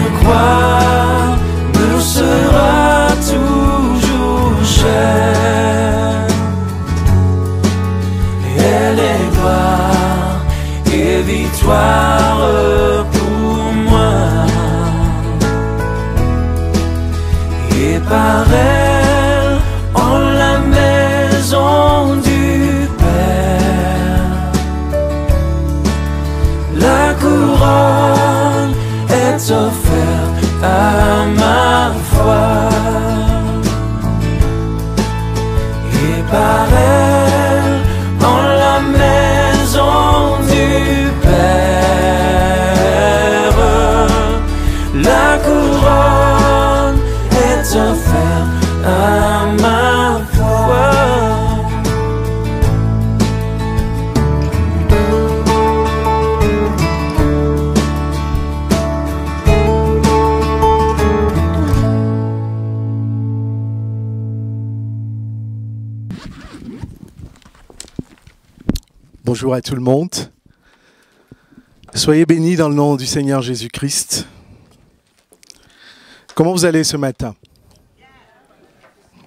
quiet. Bonjour à tout le monde. Soyez bénis dans le nom du Seigneur Jésus-Christ. Comment vous allez ce matin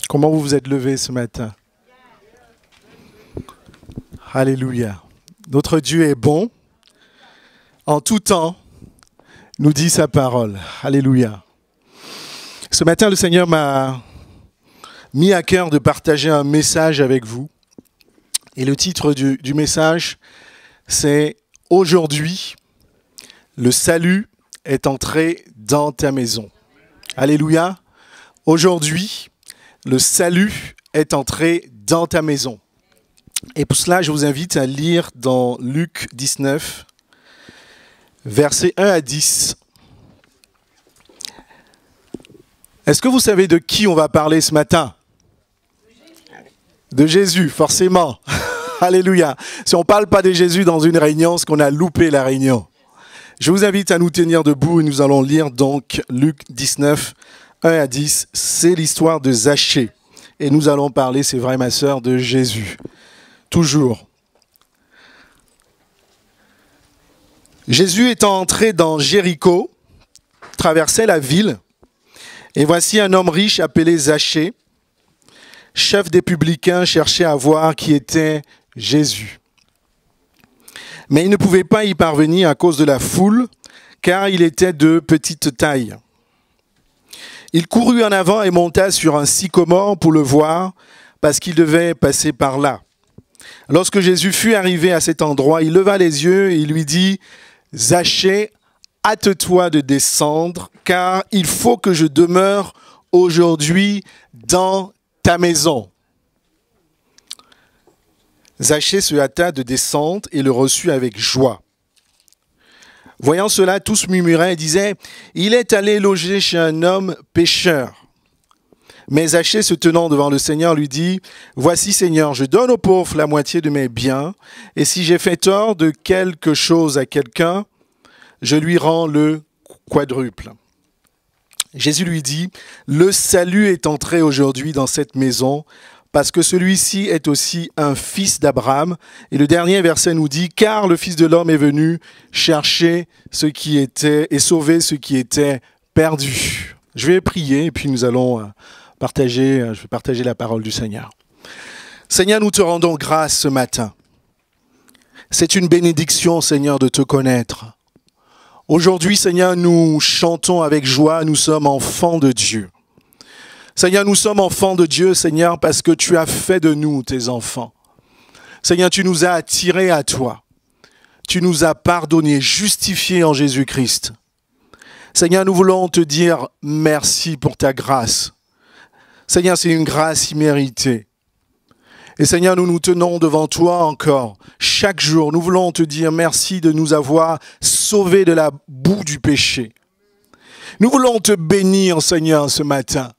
Comment vous vous êtes levé ce matin Alléluia. Notre Dieu est bon. En tout temps, nous dit sa parole. Alléluia. Ce matin, le Seigneur m'a mis à cœur de partager un message avec vous et le titre du, message, c'est Aujourd'hui, le salut est entré dans ta maison. Alléluia. Aujourd'hui, le salut est entré dans ta maison. Et pour cela, je vous invite à lire dans Luc 19, versets 1 à 10. Est-ce que vous savez de qui on va parler ce matin De Jésus, forcément. Alléluia. Si on ne parle pas de Jésus dans une réunion, c'est qu'on a loupé la réunion. Je vous invite à nous tenir debout et nous allons lire donc Luc 19, 1 à 10. C'est l'histoire de Zachée. Et nous allons parler, c'est vrai ma sœur, de Jésus. Toujours. Jésus étant entré dans Jéricho, traversait la ville, et voici un homme riche appelé Zachée, chef des publicains, cherchait à voir qui était Jésus. Mais il ne pouvait pas y parvenir à cause de la foule, car il était de petite taille. Il courut en avant et monta sur un sycomore pour le voir, parce qu'il devait passer par là. Lorsque Jésus fut arrivé à cet endroit, il leva les yeux et il lui dit, Zachée, hâte-toi de descendre, car il faut que je demeure aujourd'hui dans ta maison. Zachée se hâta de descendre et le reçut avec joie. Voyant cela, tous murmuraient et disaient, Il est allé loger chez un homme pécheur. Mais Zachée, se tenant devant le Seigneur, lui dit, Voici Seigneur, je donne aux pauvres la moitié de mes biens, et si j'ai fait tort de quelque chose à quelqu'un, je lui rends le quadruple. Jésus lui dit, Le salut est entré aujourd'hui dans cette maison, parce que celui-ci est aussi un fils d'Abraham. Et le dernier verset nous dit, car le Fils de l'homme est venu chercher ce qui était et sauver ce qui était perdu. Je vais prier et puis nous allons euh, partager, euh, je vais partager la parole du Seigneur. Seigneur, nous te rendons grâce ce matin. C'est une bénédiction, Seigneur, de te connaître. Aujourd'hui, Seigneur, nous chantons avec joie, nous sommes enfants de Dieu. Seigneur, nous sommes enfants de Dieu, Seigneur, parce que tu as fait de nous tes enfants. Seigneur, tu nous as attirés à toi. Tu nous as pardonnés, justifiés en Jésus-Christ. Seigneur, nous voulons te dire merci pour ta grâce. Seigneur, c'est une grâce imméritée. Et Seigneur, nous nous tenons devant toi encore. Chaque jour, nous voulons te dire merci de nous avoir sauvés de la boue du péché. Nous voulons te bénir, Seigneur, ce matin.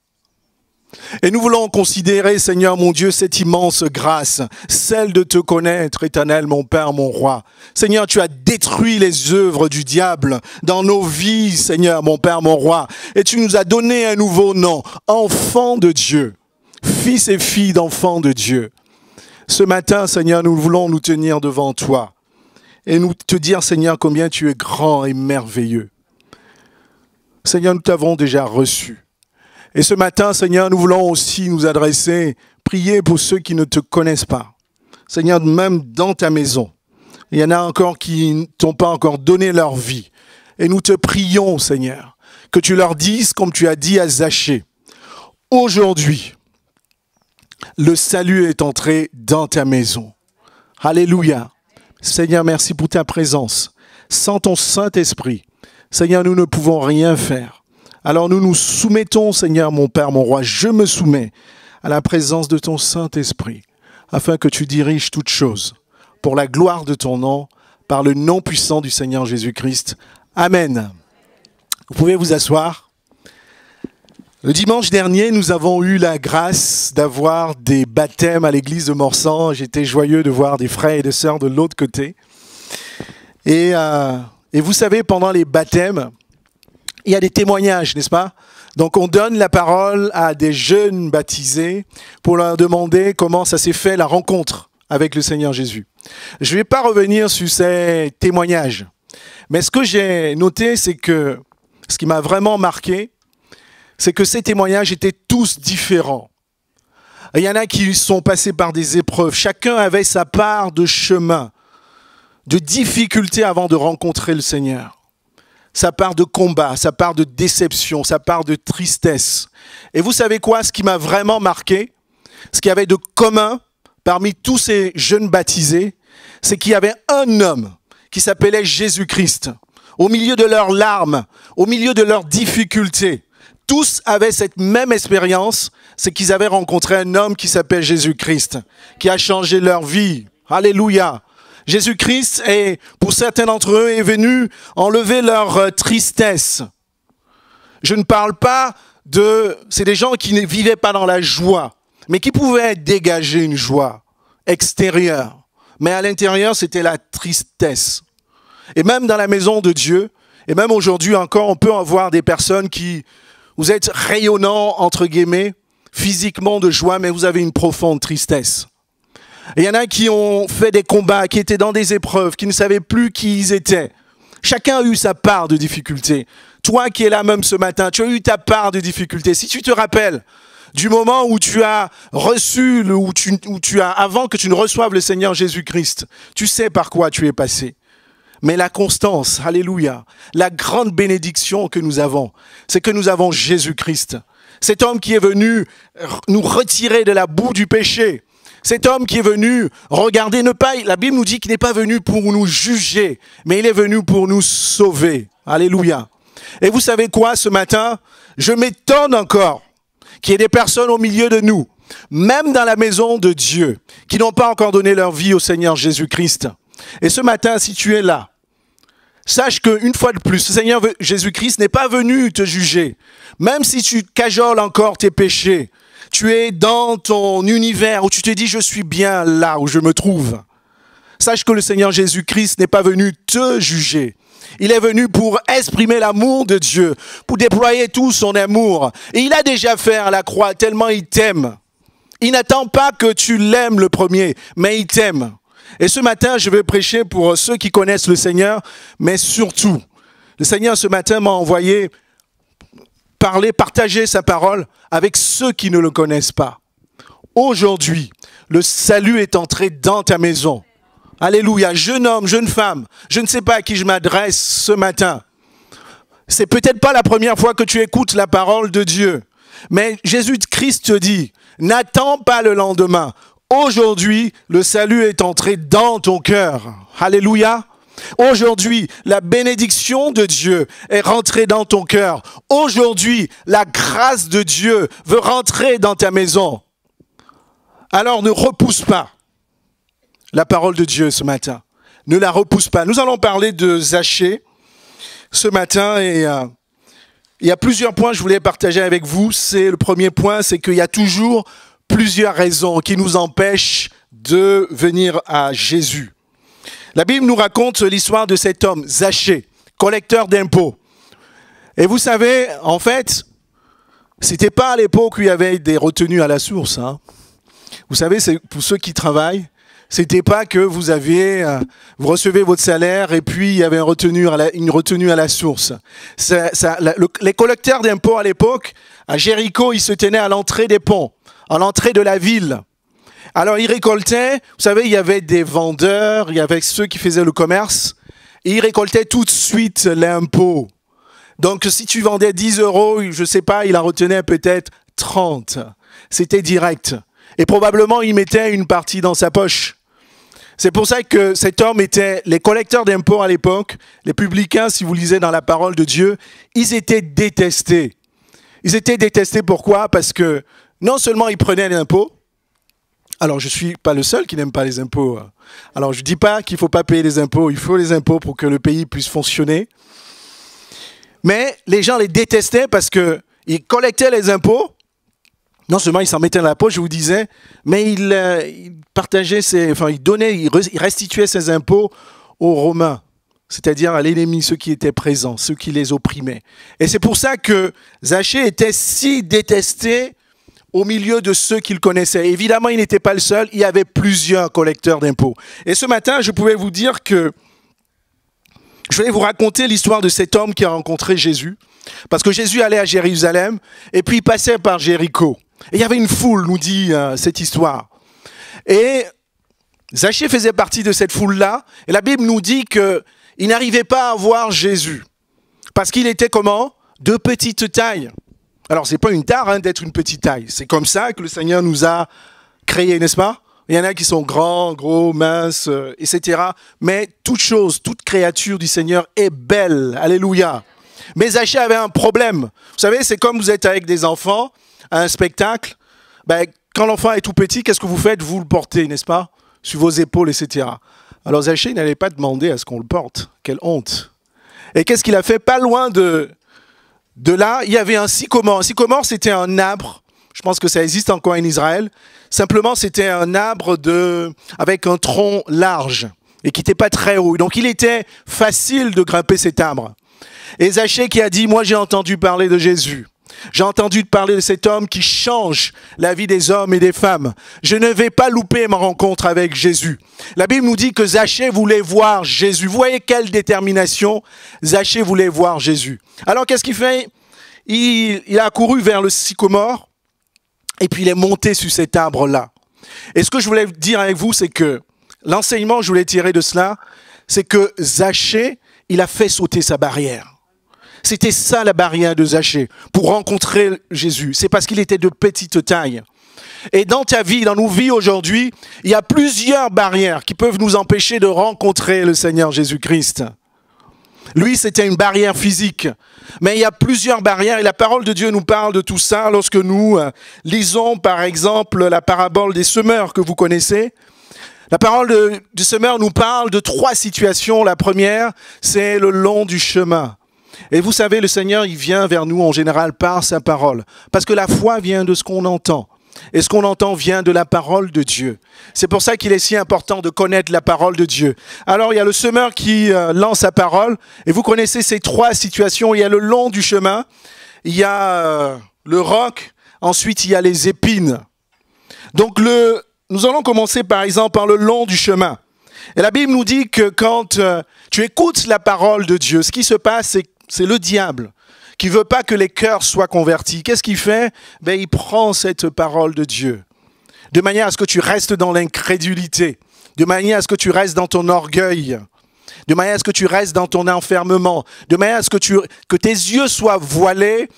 Et nous voulons considérer, Seigneur mon Dieu, cette immense grâce, celle de te connaître, éternel mon Père, mon Roi. Seigneur, tu as détruit les œuvres du diable dans nos vies, Seigneur mon Père, mon Roi. Et tu nous as donné un nouveau nom, enfant de Dieu, fils et fille d'enfant de Dieu. Ce matin, Seigneur, nous voulons nous tenir devant toi et nous te dire, Seigneur, combien tu es grand et merveilleux. Seigneur, nous t'avons déjà reçu. Et ce matin, Seigneur, nous voulons aussi nous adresser, prier pour ceux qui ne te connaissent pas. Seigneur, même dans ta maison, il y en a encore qui ne t'ont pas encore donné leur vie. Et nous te prions, Seigneur, que tu leur dises comme tu as dit à Zachée. Aujourd'hui, le salut est entré dans ta maison. Alléluia. Seigneur, merci pour ta présence. Sans ton Saint-Esprit, Seigneur, nous ne pouvons rien faire. Alors nous nous soumettons, Seigneur, mon Père, mon Roi, je me soumets à la présence de ton Saint-Esprit, afin que tu diriges toutes choses, pour la gloire de ton nom, par le nom puissant du Seigneur Jésus-Christ. Amen. Vous pouvez vous asseoir. Le dimanche dernier, nous avons eu la grâce d'avoir des baptêmes à l'église de Morsan. J'étais joyeux de voir des frères et des sœurs de l'autre côté. Et, euh, et vous savez, pendant les baptêmes, il y a des témoignages, n'est-ce pas Donc on donne la parole à des jeunes baptisés pour leur demander comment ça s'est fait la rencontre avec le Seigneur Jésus. Je ne vais pas revenir sur ces témoignages, mais ce que j'ai noté, c'est que ce qui m'a vraiment marqué, c'est que ces témoignages étaient tous différents. Il y en a qui sont passés par des épreuves. Chacun avait sa part de chemin, de difficultés avant de rencontrer le Seigneur ça part de combat, ça part de déception, ça part de tristesse. Et vous savez quoi Ce qui m'a vraiment marqué, ce qu'il y avait de commun parmi tous ces jeunes baptisés, c'est qu'il y avait un homme qui s'appelait Jésus-Christ. Au milieu de leurs larmes, au milieu de leurs difficultés, tous avaient cette même expérience, c'est qu'ils avaient rencontré un homme qui s'appelle Jésus-Christ, qui a changé leur vie. Alléluia. Jésus-Christ est, pour certains d'entre eux, est venu enlever leur euh, tristesse. Je ne parle pas de... C'est des gens qui ne vivaient pas dans la joie, mais qui pouvaient dégager une joie extérieure. Mais à l'intérieur, c'était la tristesse. Et même dans la maison de Dieu, et même aujourd'hui encore, on peut avoir des personnes qui, vous êtes rayonnant, entre guillemets, physiquement de joie, mais vous avez une profonde tristesse. Il y en a qui ont fait des combats, qui étaient dans des épreuves, qui ne savaient plus qui ils étaient. Chacun a eu sa part de difficulté. Toi qui es là même ce matin, tu as eu ta part de difficulté. Si tu te rappelles du moment où tu as reçu, le, où, tu, où tu as, avant que tu ne reçoives le Seigneur Jésus-Christ, tu sais par quoi tu es passé. Mais la constance, alléluia, la grande bénédiction que nous avons, c'est que nous avons Jésus-Christ. Cet homme qui est venu nous retirer de la boue du péché, cet homme qui est venu, regardez, ne pas, la Bible nous dit qu'il n'est pas venu pour nous juger, mais il est venu pour nous sauver. Alléluia. Et vous savez quoi, ce matin, je m'étonne encore qu'il y ait des personnes au milieu de nous, même dans la maison de Dieu, qui n'ont pas encore donné leur vie au Seigneur Jésus-Christ. Et ce matin, si tu es là, sache qu'une fois de plus, le Seigneur Jésus-Christ n'est pas venu te juger, même si tu cajoles encore tes péchés, tu es dans ton univers où tu te dis je suis bien là où je me trouve, sache que le Seigneur Jésus-Christ n'est pas venu te juger. Il est venu pour exprimer l'amour de Dieu, pour déployer tout son amour. Et il a déjà fait à la croix tellement il t'aime. Il n'attend pas que tu l'aimes le premier, mais il t'aime. Et ce matin, je vais prêcher pour ceux qui connaissent le Seigneur, mais surtout, le Seigneur ce matin m'a envoyé parler, partager sa parole avec ceux qui ne le connaissent pas. Aujourd'hui, le salut est entré dans ta maison. Alléluia, jeune homme, jeune femme, je ne sais pas à qui je m'adresse ce matin. C'est peut-être pas la première fois que tu écoutes la parole de Dieu, mais Jésus-Christ te dit, n'attends pas le lendemain. Aujourd'hui, le salut est entré dans ton cœur. Alléluia. Aujourd'hui, la bénédiction de Dieu est rentrée dans ton cœur. Aujourd'hui, la grâce de Dieu veut rentrer dans ta maison. Alors ne repousse pas la parole de Dieu ce matin. Ne la repousse pas. Nous allons parler de Zachée ce matin et euh, il y a plusieurs points que je voulais partager avec vous. C'est le premier point, c'est qu'il y a toujours plusieurs raisons qui nous empêchent de venir à Jésus. La Bible nous raconte l'histoire de cet homme, Zaché, collecteur d'impôts. Et vous savez, en fait, c'était pas à l'époque où il y avait des retenues à la source. Hein. Vous savez, c'est pour ceux qui travaillent, c'était pas que vous aviez, euh, vous recevez votre salaire et puis il y avait une retenue à la, source. les collecteurs d'impôts à l'époque, à Jéricho, ils se tenaient à l'entrée des ponts, à l'entrée de la ville. Alors, il récoltait, vous savez, il y avait des vendeurs, il y avait ceux qui faisaient le commerce, et il récoltait tout de suite l'impôt. Donc, si tu vendais 10 euros, je sais pas, il en retenait peut-être 30. C'était direct. Et probablement, il mettait une partie dans sa poche. C'est pour ça que cet homme était les collecteurs d'impôts à l'époque, les publicains, si vous lisez dans la parole de Dieu, ils étaient détestés. Ils étaient détestés pourquoi Parce que non seulement ils prenaient l'impôt, alors, je ne suis pas le seul qui n'aime pas les impôts. Hein. Alors, je ne dis pas qu'il ne faut pas payer les impôts. Il faut les impôts pour que le pays puisse fonctionner. Mais les gens les détestaient parce qu'ils collectaient les impôts. Non seulement ils s'en mettaient dans la poche, je vous disais, mais ils, euh, partageaient, ses, enfin, ils donnaient, ils restituaient ces impôts aux Romains, c'est-à-dire à, à l'ennemi, ceux qui étaient présents, ceux qui les opprimaient. Et c'est pour ça que Zachée était si détesté au milieu de ceux qu'il connaissait. Évidemment, il n'était pas le seul, il y avait plusieurs collecteurs d'impôts. Et ce matin, je pouvais vous dire que je vais vous raconter l'histoire de cet homme qui a rencontré Jésus, parce que Jésus allait à Jérusalem, et puis il passait par Jéricho. Et il y avait une foule, nous dit euh, cette histoire. Et Zachée faisait partie de cette foule-là, et la Bible nous dit qu'il n'arrivait pas à voir Jésus, parce qu'il était comment De petite taille. Alors, c'est pas une tare hein, d'être une petite taille. C'est comme ça que le Seigneur nous a créés, n'est-ce pas Il y en a qui sont grands, gros, minces, euh, etc. Mais toute chose, toute créature du Seigneur est belle. Alléluia. Mais Zachée avait un problème. Vous savez, c'est comme vous êtes avec des enfants à un spectacle. Ben, quand l'enfant est tout petit, qu'est-ce que vous faites Vous le portez, n'est-ce pas Sur vos épaules, etc. Alors Zachée n'allait pas demander à ce qu'on le porte. Quelle honte. Et qu'est-ce qu'il a fait Pas loin de de là, il y avait un sycomore. Un sycomore, c'était un arbre. Je pense que ça existe encore en Israël. Simplement, c'était un arbre de, avec un tronc large et qui n'était pas très haut. Donc, il était facile de grimper cet arbre. Et zaché qui a dit, moi j'ai entendu parler de Jésus. J'ai entendu parler de cet homme qui change la vie des hommes et des femmes. Je ne vais pas louper ma rencontre avec Jésus. La Bible nous dit que Zachée voulait voir Jésus. voyez quelle détermination Zachée voulait voir Jésus. Alors qu'est-ce qu'il fait il, a couru vers le sycomore et puis il est monté sur cet arbre-là. Et ce que je voulais dire avec vous, c'est que l'enseignement que je voulais tirer de cela, c'est que Zachée, il a fait sauter sa barrière. C'était ça la barrière de Zachée pour rencontrer Jésus. C'est parce qu'il était de petite taille. Et dans ta vie, dans nos vies aujourd'hui, il y a plusieurs barrières qui peuvent nous empêcher de rencontrer le Seigneur Jésus-Christ. Lui, c'était une barrière physique. Mais il y a plusieurs barrières et la parole de Dieu nous parle de tout ça lorsque nous euh, lisons, par exemple, la parabole des semeurs que vous connaissez. La parole des du semeur nous parle de trois situations. La première, c'est le long du chemin. Et vous savez, le Seigneur, il vient vers nous en général par sa parole. Parce que la foi vient de ce qu'on entend. Et ce qu'on entend vient de la parole de Dieu. C'est pour ça qu'il est si important de connaître la parole de Dieu. Alors il y a le semeur qui euh, lance sa parole, et vous connaissez ces trois situations. Il y a le long du chemin, il y a euh, le roc, ensuite il y a les épines. Donc le, nous allons commencer par exemple par le long du chemin. Et la Bible nous dit que quand euh, tu écoutes la parole de Dieu, ce qui se passe, c'est c'est le diable qui veut pas que les cœurs soient convertis. Qu'est-ce qu'il fait ben, Il prend cette parole de Dieu, de manière à ce que tu restes dans l'incrédulité, de manière à ce que tu restes dans ton orgueil, de manière à ce que tu restes dans ton enfermement, de manière à ce que, tu, que tes yeux soient voilés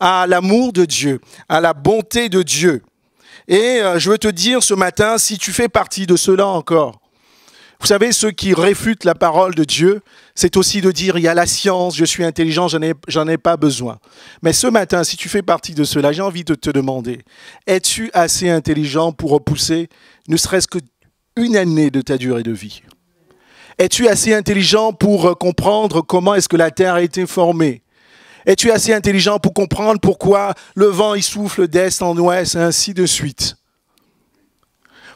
à l'amour de Dieu, à la bonté de Dieu. Et euh, je veux te dire ce matin, si tu fais partie de cela encore, vous savez, ceux qui réfutent la parole de Dieu, c'est aussi de dire, il y a la science, je suis intelligent, j'en ai, j'en ai pas besoin. Mais ce matin, si tu fais partie de cela, j'ai envie de te demander, es-tu assez intelligent pour repousser ne serait-ce qu'une année de ta durée de vie Es-tu assez intelligent pour comprendre comment est-ce que la Terre a été formée Es-tu assez intelligent pour comprendre pourquoi le vent il souffle d'est en ouest et ainsi de suite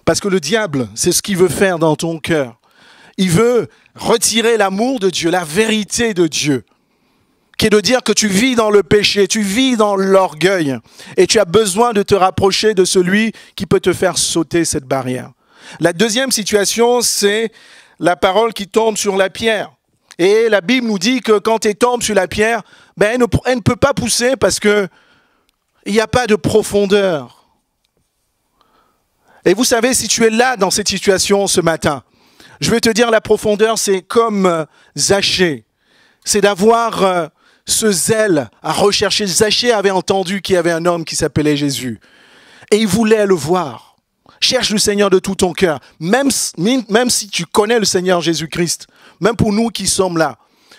parce que le diable, c'est ce qu'il veut faire dans ton cœur. Il veut retirer l'amour de Dieu, la vérité de Dieu, qui est de dire que tu vis dans le péché, tu vis dans l'orgueil, et tu as besoin de te rapprocher de celui qui peut te faire sauter cette barrière. La deuxième situation, c'est la parole qui tombe sur la pierre. Et la Bible nous dit que quand elle tombe sur la pierre, ben elle, ne, peut pas pousser parce qu'il n'y a pas de profondeur. Et vous savez, si tu es là dans cette situation ce matin, je vais te dire la profondeur, c'est comme euh, Zaché. C'est d'avoir euh, ce zèle à rechercher. Zachée avait entendu qu'il y avait un homme qui s'appelait Jésus. Et il voulait le voir. Cherche le Seigneur de tout ton cœur. Même, même si tu connais le Seigneur Jésus-Christ, même pour nous qui sommes là,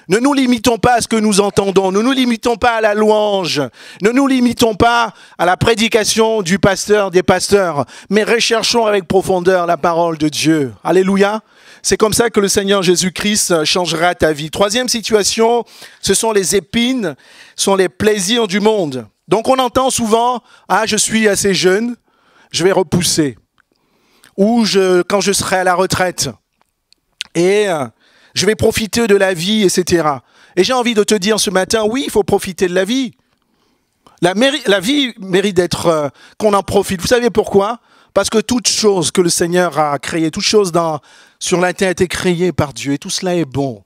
ne nous limitons pas à ce que nous entendons, ne nous limitons pas à la louange, ne nous limitons pas à la prédication du pasteur, des pasteurs, mais recherchons avec profondeur la parole de Dieu. Alléluia. C'est comme ça que le Seigneur Jésus-Christ changera ta vie. Troisième situation, ce sont les épines, ce sont les plaisirs du monde. Donc on entend souvent, ah, je suis assez jeune, je vais repousser. Ou je, quand je serai à la retraite. Et euh, je vais profiter de la vie, etc. Et j'ai envie de te dire ce matin, oui, il faut profiter de la vie. La, vie mérite d'être euh, qu'on en profite. Vous savez pourquoi Parce que toute chose que le Seigneur a créée, toute chose dans, sur la terre a été créée par Dieu et tout cela est bon.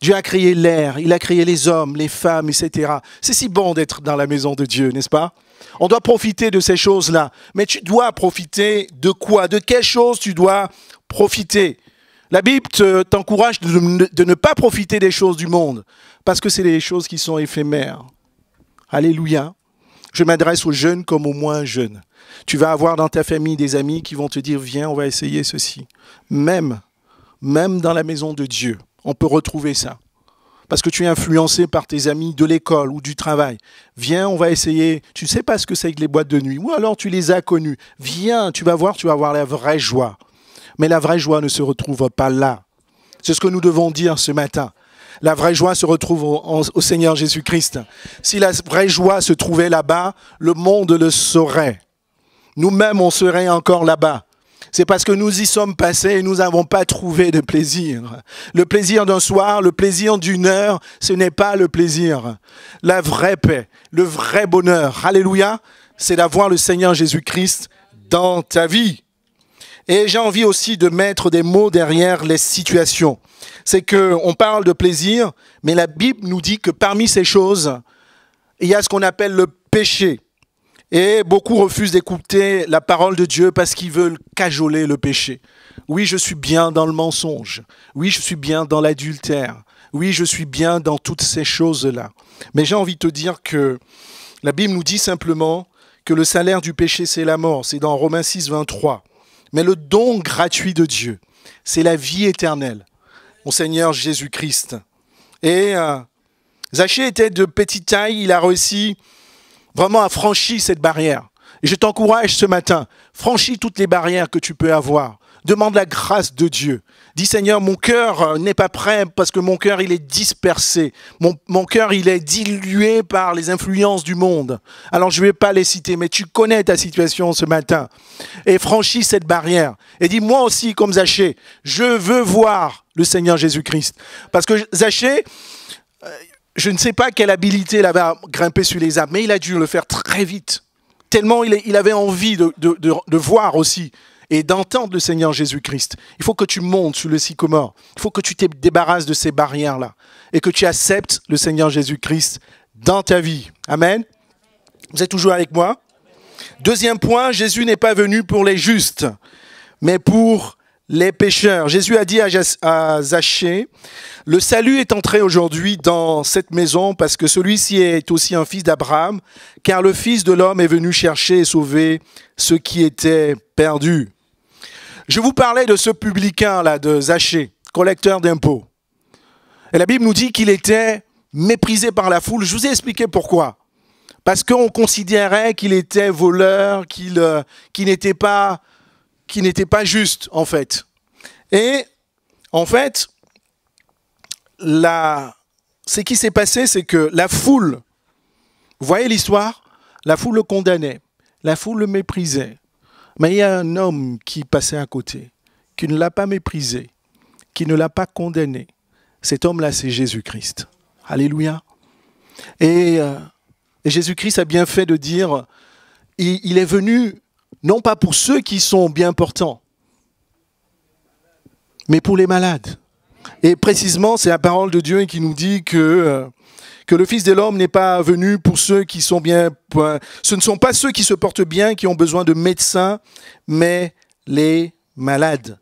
Dieu a créé l'air, il a créé les hommes, les femmes, etc. C'est si bon d'être dans la maison de Dieu, n'est-ce pas On doit profiter de ces choses-là. Mais tu dois profiter de quoi De quelle chose tu dois profiter la Bible t'encourage de, ne pas profiter des choses du monde, parce que c'est des choses qui sont éphémères. Alléluia. Je m'adresse aux jeunes comme aux moins jeunes. Tu vas avoir dans ta famille des amis qui vont te dire, viens, on va essayer ceci. Même, même dans la maison de Dieu, on peut retrouver ça. Parce que tu es influencé par tes amis de l'école ou du travail. Viens, on va essayer. Tu ne sais pas ce que c'est que les boîtes de nuit. Ou alors tu les as connues. Viens, tu vas voir, tu vas avoir la vraie joie. Mais la vraie joie ne se retrouve pas là. C'est ce que nous devons dire ce matin. La vraie joie se retrouve au, Seigneur Jésus-Christ. Si la vraie joie se trouvait là-bas, le monde le saurait. Nous-mêmes, on serait encore là-bas. C'est parce que nous y sommes passés et nous n'avons pas trouvé de plaisir. Le plaisir d'un soir, le plaisir d'une heure, ce n'est pas le plaisir. La vraie paix, le vrai bonheur, alléluia, c'est d'avoir le Seigneur Jésus-Christ dans ta vie. Et j'ai envie aussi de mettre des mots derrière les situations. C'est que on parle de plaisir, mais la Bible nous dit que parmi ces choses, il y a ce qu'on appelle le péché. Et beaucoup refusent d'écouter la parole de Dieu parce qu'ils veulent cajoler le péché. Oui, je suis bien dans le mensonge. Oui, je suis bien dans l'adultère. Oui, je suis bien dans toutes ces choses-là. Mais j'ai envie de te dire que la Bible nous dit simplement que le salaire du péché, c'est la mort. C'est dans Romains 6, 23 mais le don gratuit de Dieu. C'est la vie éternelle, mon Seigneur Jésus-Christ. Et euh, Zachée était de petite taille, il a réussi vraiment à franchir cette barrière. Et je t'encourage ce matin, franchis toutes les barrières que tu peux avoir. Demande la grâce de Dieu. Dis Seigneur, mon cœur euh, n'est pas prêt parce que mon cœur, il est dispersé. Mon, cœur, il est dilué par les influences du monde. Alors je ne vais pas les citer, mais tu connais ta situation ce matin. Et franchis cette barrière. Et dis, moi aussi, comme Zaché, je veux voir le Seigneur Jésus-Christ. Parce que Zaché... Euh, je ne sais pas quelle habilité il avait à grimper sur les arbres, mais il a dû le faire très vite. Tellement il, avait envie de voir aussi et d'entendre le Seigneur Jésus-Christ. Il faut que tu montes sur le sycomore. Il faut que tu te débarrasses de ces barrières-là et que tu acceptes le Seigneur Jésus-Christ dans ta vie. Amen. Vous êtes toujours avec moi Deuxième point, Jésus n'est pas venu pour les justes, mais pour les pécheurs. Jésus a dit à Zachée, le salut est entré aujourd'hui dans cette maison parce que celui-ci est aussi un fils d'Abraham, car le Fils de l'homme est venu chercher et sauver ceux qui étaient perdus. » Je vous parlais de ce publicain-là, de Zaché, collecteur d'impôts. Et la Bible nous dit qu'il était méprisé par la foule. Je vous ai expliqué pourquoi. Parce qu'on considérait qu'il était voleur, qu'il euh, n'était pas, juste, en fait. Et, en fait, ce qui s'est passé, c'est que la foule, vous voyez l'histoire La foule le condamnait, la foule le méprisait, mais il y a un homme qui passait à côté, qui ne l'a pas méprisé, qui ne l'a pas condamné. Cet homme-là, c'est Jésus-Christ. Alléluia. Et, euh, Jésus-Christ a bien fait de dire, il est venu non pas pour ceux qui sont bien portants, mais pour les malades. Et précisément, c'est la parole de Dieu qui nous dit que euh, que le Fils de l'homme n'est pas venu pour ceux qui sont bien. Ce ne sont pas ceux qui se portent bien qui ont besoin de médecins, mais les malades.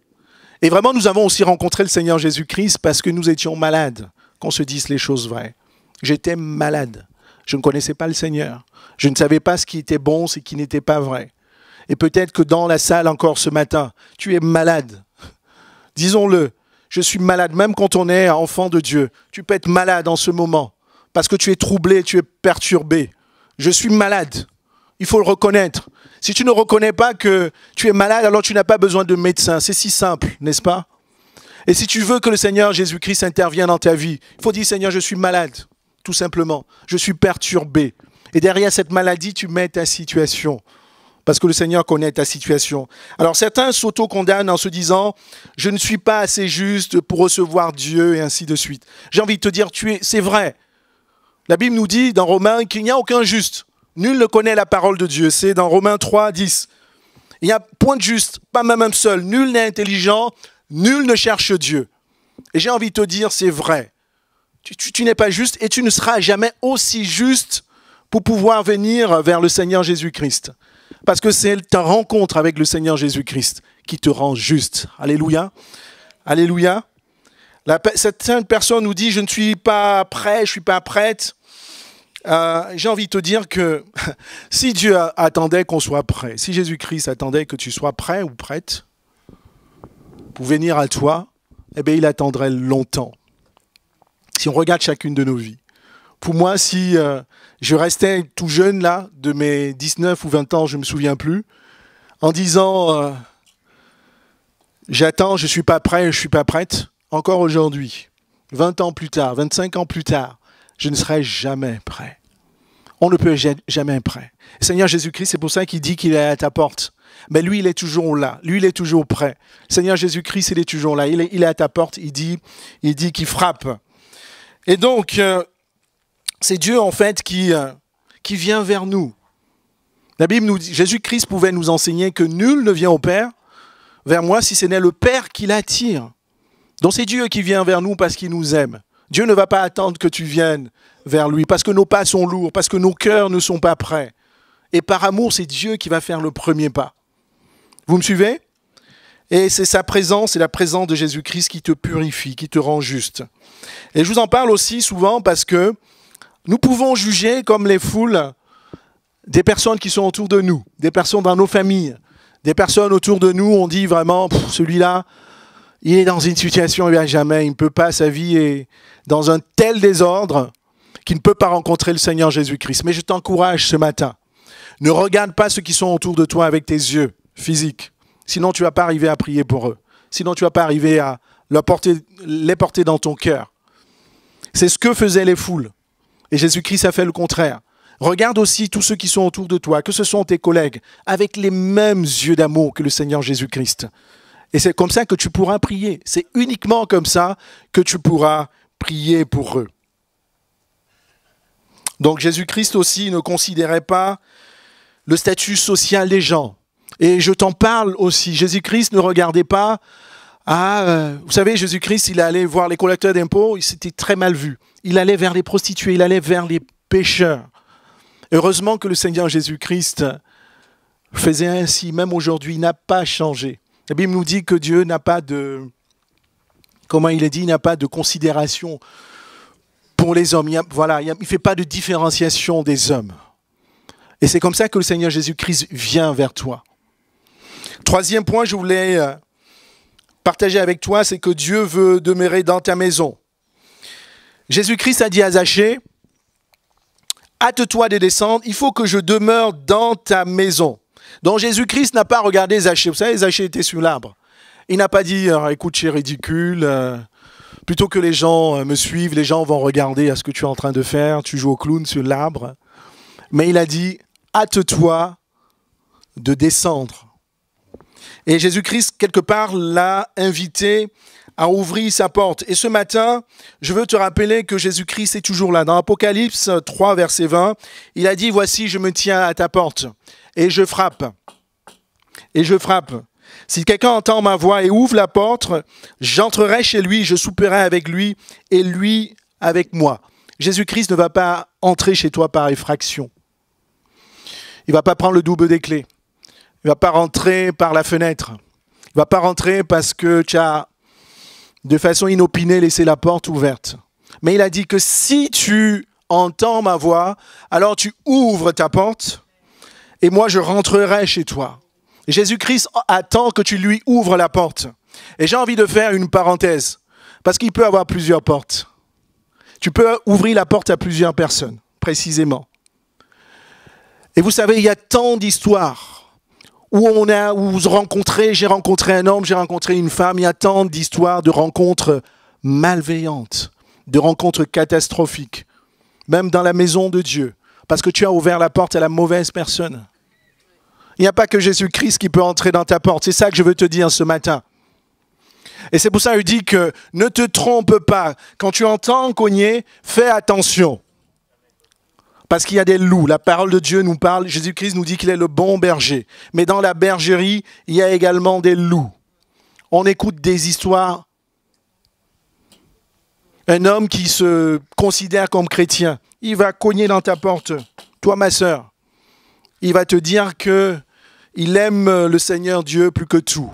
Et vraiment, nous avons aussi rencontré le Seigneur Jésus-Christ parce que nous étions malades, qu'on se dise les choses vraies. J'étais malade. Je ne connaissais pas le Seigneur. Je ne savais pas ce qui était bon, ce qui n'était pas vrai. Et peut-être que dans la salle encore ce matin, tu es malade. Disons-le, je suis malade, même quand on est enfant de Dieu. Tu peux être malade en ce moment parce que tu es troublé, tu es perturbé. Je suis malade. Il faut le reconnaître. Si tu ne reconnais pas que tu es malade, alors tu n'as pas besoin de médecin. C'est si simple, n'est-ce pas Et si tu veux que le Seigneur Jésus-Christ intervienne dans ta vie, il faut dire Seigneur, je suis malade, tout simplement. Je suis perturbé. Et derrière cette maladie, tu mets ta situation. Parce que le Seigneur connaît ta situation. Alors certains s'auto-condamnent en se disant, je ne suis pas assez juste pour recevoir Dieu et ainsi de suite. J'ai envie de te dire, tu es, c'est vrai, la Bible nous dit dans Romains qu'il n'y a aucun juste. Nul ne connaît la parole de Dieu. C'est dans Romains 3, 10. Il n'y a point de juste, pas même un seul. Nul n'est intelligent, nul ne cherche Dieu. Et j'ai envie de te dire, c'est vrai. Tu, tu n'es pas juste et tu ne seras jamais aussi juste pour pouvoir venir vers le Seigneur Jésus-Christ. Parce que c'est ta rencontre avec le Seigneur Jésus-Christ qui te rend juste. Alléluia. Alléluia. La, certaines personne nous dit :« Je ne suis pas prêt, je ne suis pas prête. Euh, j'ai envie de te dire que si Dieu attendait qu'on soit prêt, si Jésus-Christ attendait que tu sois prêt ou prête pour venir à toi, eh bien, il attendrait longtemps. Si on regarde chacune de nos vies. Pour moi, si euh, je restais tout jeune là, de mes 19 ou 20 ans, je ne me souviens plus, en disant euh, J'attends, je ne suis pas prêt, je ne suis pas prête, encore aujourd'hui, 20 ans plus tard, 25 ans plus tard, je ne serai jamais prêt. On ne peut jamais être prêt. Seigneur Jésus-Christ, c'est pour ça qu'il dit qu'il est à ta porte. Mais lui, il est toujours là. Lui, il est toujours prêt. Seigneur Jésus-Christ, il est toujours là. Il est, à ta porte. Il dit, il dit qu'il frappe. Et donc, euh, c'est Dieu, en fait, qui, euh, qui vient vers nous. La Bible nous dit, Jésus-Christ pouvait nous enseigner que nul ne vient au Père vers moi si ce n'est le Père qui l'attire. Donc c'est Dieu qui vient vers nous parce qu'il nous aime. Dieu ne va pas attendre que tu viennes vers lui parce que nos pas sont lourds, parce que nos cœurs ne sont pas prêts. Et par amour, c'est Dieu qui va faire le premier pas. Vous me suivez Et c'est sa présence et la présence de Jésus-Christ qui te purifie, qui te rend juste. Et je vous en parle aussi souvent parce que nous pouvons juger comme les foules des personnes qui sont autour de nous, des personnes dans nos familles, des personnes autour de nous, on dit vraiment, celui-là, il est dans une situation où eh il jamais, il ne peut pas, sa vie est dans un tel désordre qu'il ne peut pas rencontrer le Seigneur Jésus-Christ. Mais je t'encourage ce matin, ne regarde pas ceux qui sont autour de toi avec tes yeux physiques, sinon tu ne vas pas arriver à prier pour eux, sinon tu ne vas pas arriver à les porter dans ton cœur. C'est ce que faisaient les foules. Et Jésus-Christ a fait le contraire. Regarde aussi tous ceux qui sont autour de toi, que ce sont tes collègues, avec les mêmes yeux d'amour que le Seigneur Jésus-Christ. Et c'est comme ça que tu pourras prier. C'est uniquement comme ça que tu pourras prier pour eux. Donc Jésus-Christ aussi ne considérait pas le statut social des gens. Et je t'en parle aussi. Jésus-Christ ne regardait pas à... Ah, euh, vous savez, Jésus-Christ, il allait voir les collecteurs d'impôts, il s'était très mal vu. Il allait vers les prostituées, il allait vers les pécheurs. Heureusement que le Seigneur Jésus-Christ faisait ainsi, même aujourd'hui, il n'a pas changé. La Bible nous dit que Dieu n'a pas de, comment il est dit, n'a pas de considération pour les hommes. Il ne fait pas de différenciation des hommes. Et c'est comme ça que le Seigneur Jésus-Christ vient vers toi. Troisième point, je voulais euh, partager avec toi, c'est que Dieu veut demeurer dans ta maison. Jésus-Christ a dit à Zachée, hâte-toi de descendre, il faut que je demeure dans ta maison. Donc Jésus-Christ n'a pas regardé Zachée. Vous savez, Zachée était sur l'arbre. Il n'a pas dit, euh, écoute, c'est ridicule. Euh, plutôt que les gens euh, me suivent, les gens vont regarder à ce que tu es en train de faire. Tu joues au clown sur l'arbre. Mais il a dit, hâte-toi de descendre. Et Jésus-Christ, quelque part, l'a invité à ouvrir sa porte. Et ce matin, je veux te rappeler que Jésus-Christ est toujours là. Dans Apocalypse 3, verset 20, il a dit, Voici, je me tiens à ta porte et je frappe. Et je frappe. Si quelqu'un entend ma voix et ouvre la porte, j'entrerai chez lui, je souperai avec lui et lui avec moi. Jésus-Christ ne va pas entrer chez toi par effraction. Il ne va pas prendre le double des clés. Il ne va pas rentrer par la fenêtre. Il ne va pas rentrer parce que tu as, de façon inopinée, laissé la porte ouverte. Mais il a dit que si tu entends ma voix, alors tu ouvres ta porte et moi je rentrerai chez toi. Jésus-Christ attend que tu lui ouvres la porte. Et j'ai envie de faire une parenthèse, parce qu'il peut avoir plusieurs portes. Tu peux ouvrir la porte à plusieurs personnes, précisément. Et vous savez, il y a tant d'histoires où on a, où vous j'ai rencontré un homme, j'ai rencontré une femme, il y a tant d'histoires de rencontres malveillantes, de rencontres catastrophiques, même dans la maison de Dieu, parce que tu as ouvert la porte à la mauvaise personne. Il n'y a pas que Jésus-Christ qui peut entrer dans ta porte. C'est ça que je veux te dire ce matin. Et c'est pour ça qu'il dit que ne te trompe pas. Quand tu entends cogner, fais attention. Parce qu'il y a des loups. La parole de Dieu nous parle. Jésus-Christ nous dit qu'il est le bon berger. Mais dans la bergerie, il y a également des loups. On écoute des histoires. Un homme qui se considère comme chrétien, il va cogner dans ta porte. Toi, ma sœur, il va te dire que il aime le Seigneur Dieu plus que tout.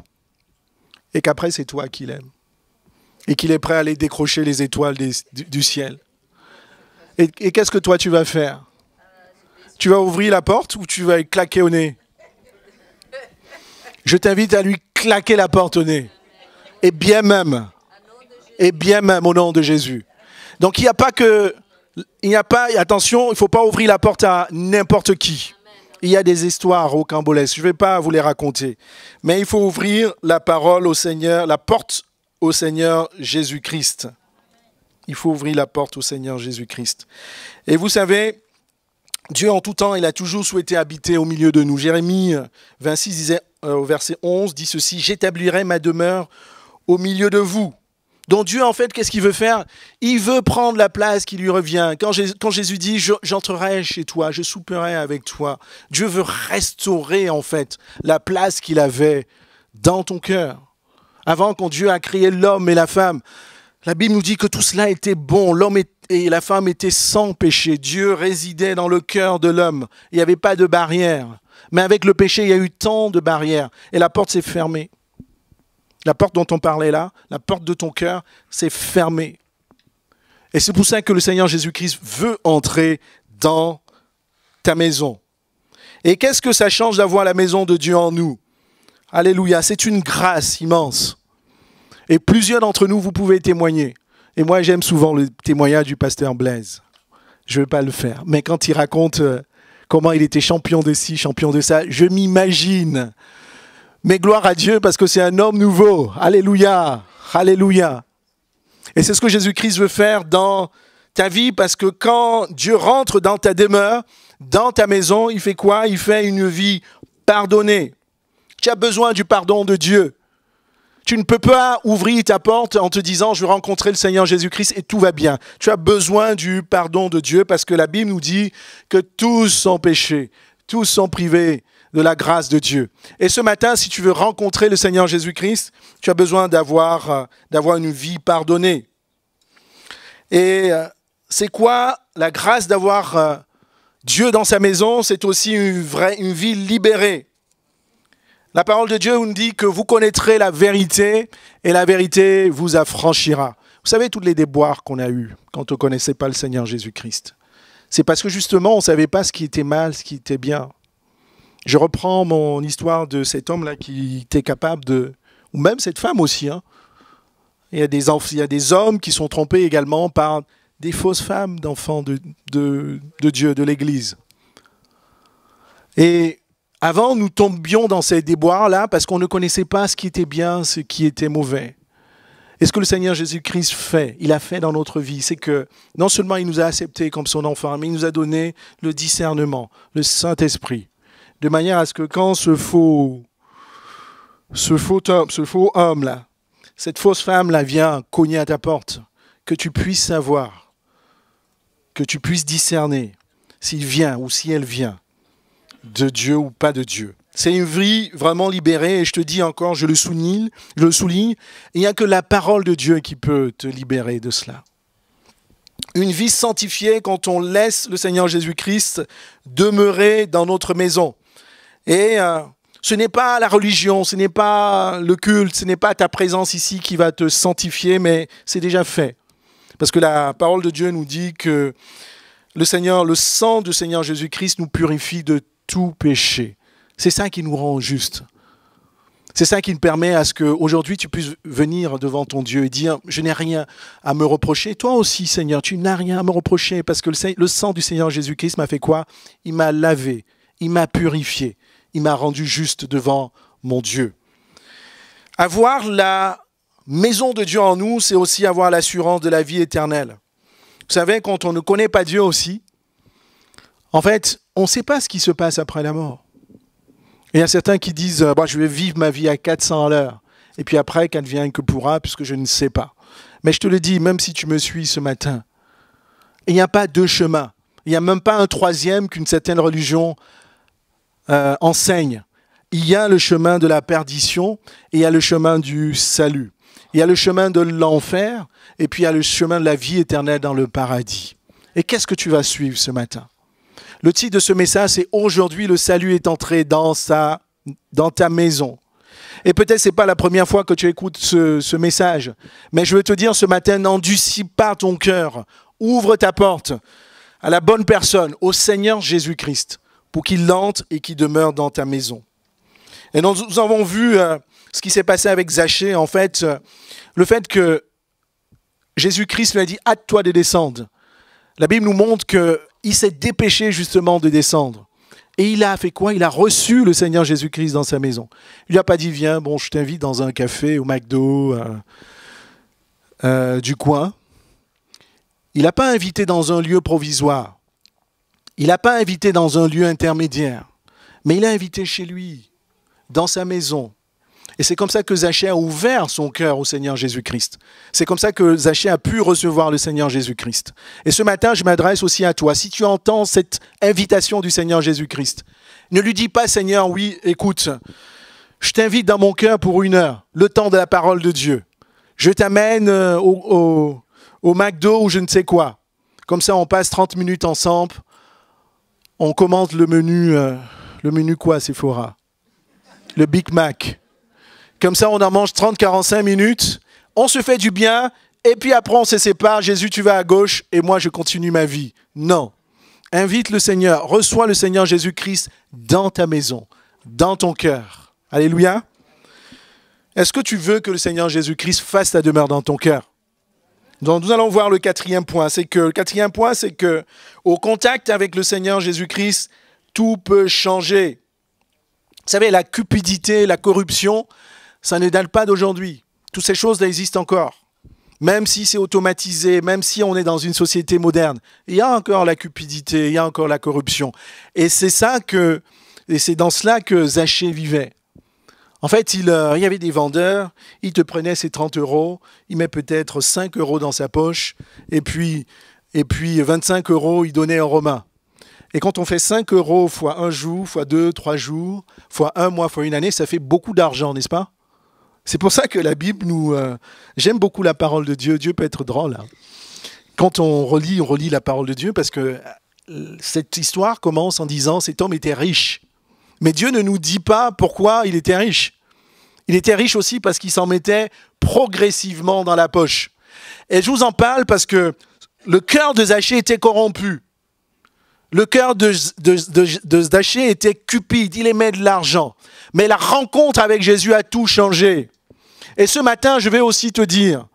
Et qu'après, c'est toi qu'il aime. Et qu'il est prêt à aller décrocher les étoiles du, ciel. Et, et qu'est-ce que toi, tu vas faire Tu vas ouvrir la porte ou tu vas claquer au nez Je t'invite à lui claquer la porte au nez. Et bien même. Et bien même au nom de Jésus. Donc il n'y a pas que... Il n'y a pas... Attention, il ne faut pas ouvrir la porte à n'importe qui il y a des histoires au Cambolais, Je ne vais pas vous les raconter. Mais il faut ouvrir la parole au Seigneur, la porte au Seigneur Jésus-Christ. Il faut ouvrir la porte au Seigneur Jésus-Christ. Et vous savez, Dieu en tout temps, il a toujours souhaité habiter au milieu de nous. Jérémie 26 euh, au verset 11 dit ceci J'établirai ma demeure au milieu de vous donc Dieu, en fait, qu'est-ce qu'il veut faire Il veut prendre la place qui lui revient. Quand, Jésus, dit, j'entrerai chez toi, je souperai avec toi, Dieu veut restaurer, en fait, la place qu'il avait dans ton cœur. Avant quand Dieu a créé l'homme et la femme, la Bible nous dit que tout cela était bon, l'homme et la femme étaient sans péché, Dieu résidait dans le cœur de l'homme, il n'y avait pas de barrière. Mais avec le péché, il y a eu tant de barrières et la porte s'est fermée. La porte dont on parlait là, la porte de ton cœur, c'est fermée. Et c'est pour ça que le Seigneur Jésus-Christ veut entrer dans ta maison. Et qu'est-ce que ça change d'avoir la maison de Dieu en nous Alléluia, c'est une grâce immense. Et plusieurs d'entre nous, vous pouvez témoigner. Et moi, j'aime souvent le témoignage du pasteur Blaise. Je ne vais pas le faire. Mais quand il raconte euh, comment il était champion de ci, champion de ça, je m'imagine mais gloire à Dieu parce que c'est un homme nouveau. Alléluia. Alléluia. Et c'est ce que Jésus-Christ veut faire dans ta vie parce que quand Dieu rentre dans ta demeure, dans ta maison, il fait quoi Il fait une vie pardonnée. Tu as besoin du pardon de Dieu. Tu ne peux pas ouvrir ta porte en te disant je vais rencontrer le Seigneur Jésus-Christ et tout va bien. Tu as besoin du pardon de Dieu parce que la Bible nous dit que tous sont péchés, tous sont privés de la grâce de Dieu. Et ce matin, si tu veux rencontrer le Seigneur Jésus-Christ, tu as besoin d'avoir euh, une vie pardonnée. Et euh, c'est quoi la grâce d'avoir euh, Dieu dans sa maison C'est aussi une, vraie, une vie libérée. La parole de Dieu nous dit que vous connaîtrez la vérité et la vérité vous affranchira. Vous savez tous les déboires qu'on a eus quand on ne connaissait pas le Seigneur Jésus-Christ. C'est parce que justement, on ne savait pas ce qui était mal, ce qui était bien je reprends mon histoire de cet homme-là qui était capable de... Ou même cette femme aussi. Hein. Il, y a des hommes qui sont trompés également par des fausses femmes d'enfants de, de Dieu, de l'Église. Et avant, nous tombions dans ces déboires-là parce qu'on ne connaissait pas ce qui était bien, ce qui était mauvais. Et ce que le Seigneur Jésus-Christ fait, il a fait dans notre vie, c'est que non seulement il nous a acceptés comme son enfant, mais il nous a donné le discernement, le Saint-Esprit de manière à ce que quand ce faux, ce faux homme, faux là, cette fausse femme là vient cogner à ta porte, que tu puisses savoir, que tu puisses discerner s'il vient ou si elle vient de Dieu ou pas de Dieu. C'est une vie vraiment libérée et je te dis encore, je le souligne, je le souligne, il n'y a que la parole de Dieu qui peut te libérer de cela. Une vie sanctifiée quand on laisse le Seigneur Jésus-Christ demeurer dans notre maison. Et euh, ce n'est pas la religion, ce n'est pas le culte, ce n'est pas ta présence ici qui va te sanctifier, mais c'est déjà fait. Parce que la parole de Dieu nous dit que le Seigneur, le sang du Seigneur Jésus-Christ nous purifie de tout péché. C'est ça qui nous rend juste. C'est ça qui nous permet à ce qu'aujourd'hui tu puisses venir devant ton Dieu et dire Je n'ai rien à me reprocher. Toi aussi, Seigneur, tu n'as rien à me reprocher parce que le sang du Seigneur Jésus-Christ m'a fait quoi Il m'a lavé, il m'a purifié il m'a rendu juste devant mon Dieu. Avoir la maison de Dieu en nous, c'est aussi avoir l'assurance de la vie éternelle. Vous savez, quand on ne connaît pas Dieu aussi, en fait, on ne sait pas ce qui se passe après la mort. il y a certains qui disent, euh, bah, je vais vivre ma vie à 400 à l'heure, et puis après, vient que pourra, puisque je ne sais pas. Mais je te le dis, même si tu me suis ce matin, il n'y a pas deux chemins. Il n'y a même pas un troisième qu'une certaine religion euh, enseigne. Il y a le chemin de la perdition et il y a le chemin du salut. Il y a le chemin de l'enfer et puis il y a le chemin de la vie éternelle dans le paradis. Et qu'est-ce que tu vas suivre ce matin Le titre de ce message, c'est Aujourd'hui le salut est entré dans, sa, dans ta maison. Et peut-être c'est pas la première fois que tu écoutes ce, ce message, mais je veux te dire ce matin, n'enducis pas ton cœur, ouvre ta porte à la bonne personne, au Seigneur Jésus-Christ pour qu'il entre et qu'il demeure dans ta maison. Et nous avons vu euh, ce qui s'est passé avec Zachée, en fait, euh, le fait que Jésus-Christ lui a dit hâte-toi de descendre. La Bible nous montre qu'il s'est dépêché justement de descendre. Et il a fait quoi Il a reçu le Seigneur Jésus-Christ dans sa maison. Il a pas dit viens, bon, je t'invite dans un café au McDo euh, du coin. Il n'a pas invité dans un lieu provisoire. Il n'a pas invité dans un lieu intermédiaire, mais il a invité chez lui, dans sa maison. Et c'est comme ça que Zachée a ouvert son cœur au Seigneur Jésus-Christ. C'est comme ça que Zachée a pu recevoir le Seigneur Jésus-Christ. Et ce matin, je m'adresse aussi à toi. Si tu entends cette invitation du Seigneur Jésus-Christ, ne lui dis pas, Seigneur, oui, écoute, je t'invite dans mon cœur pour une heure, le temps de la parole de Dieu. Je t'amène euh, au, au McDo ou je ne sais quoi. Comme ça, on passe 30 minutes ensemble on commande le menu, euh, le menu quoi, Sephora Le Big Mac. Comme ça, on en mange 30-45 minutes, on se fait du bien, et puis après, on se sépare. Jésus, tu vas à gauche, et moi, je continue ma vie. Non. Invite le Seigneur, reçois le Seigneur Jésus-Christ dans ta maison, dans ton cœur. Alléluia. Est-ce que tu veux que le Seigneur Jésus-Christ fasse ta demeure dans ton cœur donc nous allons voir le quatrième point. C'est que le quatrième point, c'est que au contact avec le Seigneur Jésus-Christ, tout peut changer. Vous savez, la cupidité, la corruption, ça ne date pas d'aujourd'hui. Toutes ces choses existent encore. Même si c'est automatisé, même si on est dans une société moderne, il y a encore la cupidité, il y a encore la corruption. Et c'est ça que, et c'est dans cela que Zachée vivait. En fait, euh, il, y avait des vendeurs, il te prenait ses 30 euros, il met peut-être 5 euros dans sa poche, et puis, et puis 25 euros, il donnait en romain. Et quand on fait 5 euros fois un jour, fois deux, trois jours, fois un mois, fois une année, ça fait beaucoup d'argent, n'est-ce pas C'est pour ça que la Bible nous... Euh, j'aime beaucoup la parole de Dieu, Dieu peut être drôle. Hein. Quand on relit, on relit la parole de Dieu parce que euh, cette histoire commence en disant cet homme était riche. Mais Dieu ne nous dit pas pourquoi il était riche. Il était riche aussi parce qu'il s'en mettait progressivement dans la poche. Et je vous en parle parce que le cœur de Zachée était corrompu. Le cœur de, de, Zachée était cupide, il aimait de l'argent. Mais la rencontre avec Jésus a tout changé. Et ce matin, je vais aussi te dire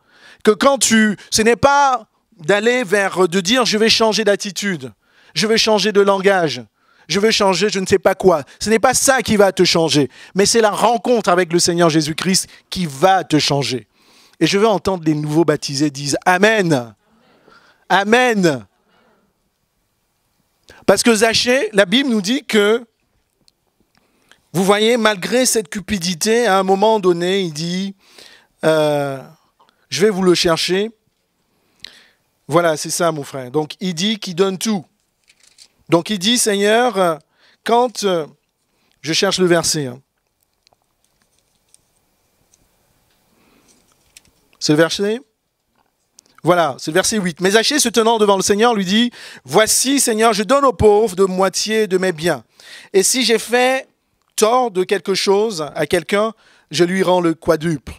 que quand tu... Ce n'est pas d'aller vers... de dire je vais changer d'attitude, je vais changer de langage, je veux changer, je ne sais pas quoi. Ce n'est pas ça qui va te changer, mais c'est la rencontre avec le Seigneur Jésus-Christ qui va te changer. Et je veux entendre les nouveaux baptisés disent Amen. Amen. Parce que Zachée, la Bible nous dit que, vous voyez, malgré cette cupidité, à un moment donné, il dit, euh, je vais vous le chercher. Voilà, c'est ça, mon frère. Donc, il dit qu'il donne tout. Donc il dit, Seigneur, quand euh, je cherche le verset, hein. c'est le verset voilà, c'est le verset 8. Mais Zaché, se tenant devant le Seigneur, lui dit, Voici, Seigneur, je donne aux pauvres de moitié de mes biens. Et si j'ai fait tort de quelque chose à quelqu'un, je lui rends le quadruple.